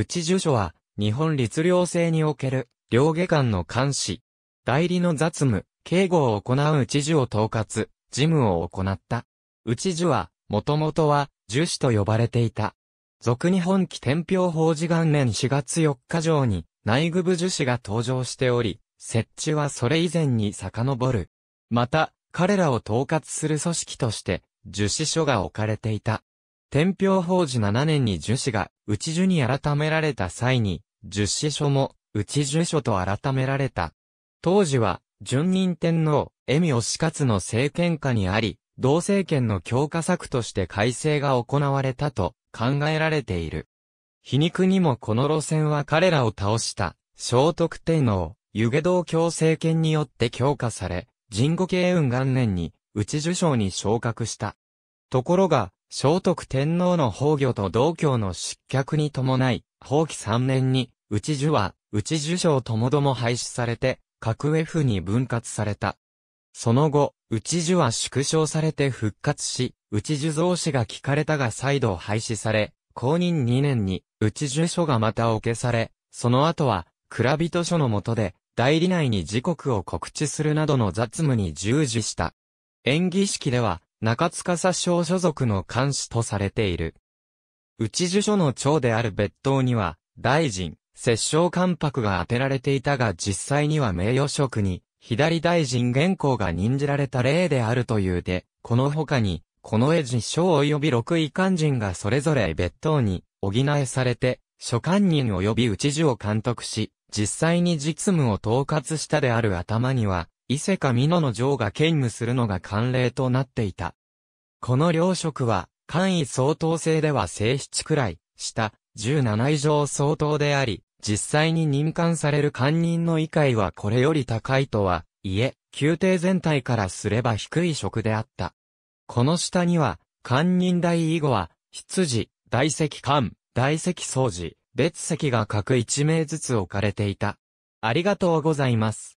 内受所は、日本律令制における、両下官の監視、代理の雑務、警護を行う内受を統括、事務を行った。内受は、もともとは、樹脂と呼ばれていた。俗日本期天平法事元年4月4日上に、内具部樹脂が登場しており、設置はそれ以前に遡る。また、彼らを統括する組織として、樹脂書が置かれていた。天平法事7年に樹子が、内樹に改められた際に、樹子書も、内樹書と改められた。当時は、順任天皇、恵美義勝の政権下にあり、同政権の強化策として改正が行われたと考えられている。皮肉にもこの路線は彼らを倒した、聖徳天皇、湯気道教政権によって強化され、神護慶雲元年に、内樹章に昇格した。ところが、聖徳天皇の崩御と道教の失脚に伴い、法規3年に、内樹は、内樹省ともども廃止されて、各 F に分割された。その後、内樹は縮小されて復活し、内樹増子が聞かれたが再度廃止され、公認2年に、内樹書がまた置けされ、その後は、蔵人書の下で、代理内に時刻を告知するなどの雑務に従事した。演技式では、中司省所属の監視とされている。内樹所の長である別当には、大臣、摂政官白が当てられていたが実際には名誉職に、左大臣原稿が任じられた例であるというで、この他に、この絵辞書及び六位官人がそれぞれ別当に補えされて、所管人及び内樹を監督し、実際に実務を統括したである頭には、伊勢か美濃の城が兼務するのが慣例となっていた。この領職は、官位相当制では正七くらい、下、十七以上相当であり、実際に任官される官人の位階はこれより高いとは、いえ、宮廷全体からすれば低い職であった。この下には、官人大以後は、執事、大石官、大石掃除、別席が各一名ずつ置かれていた。ありがとうございます。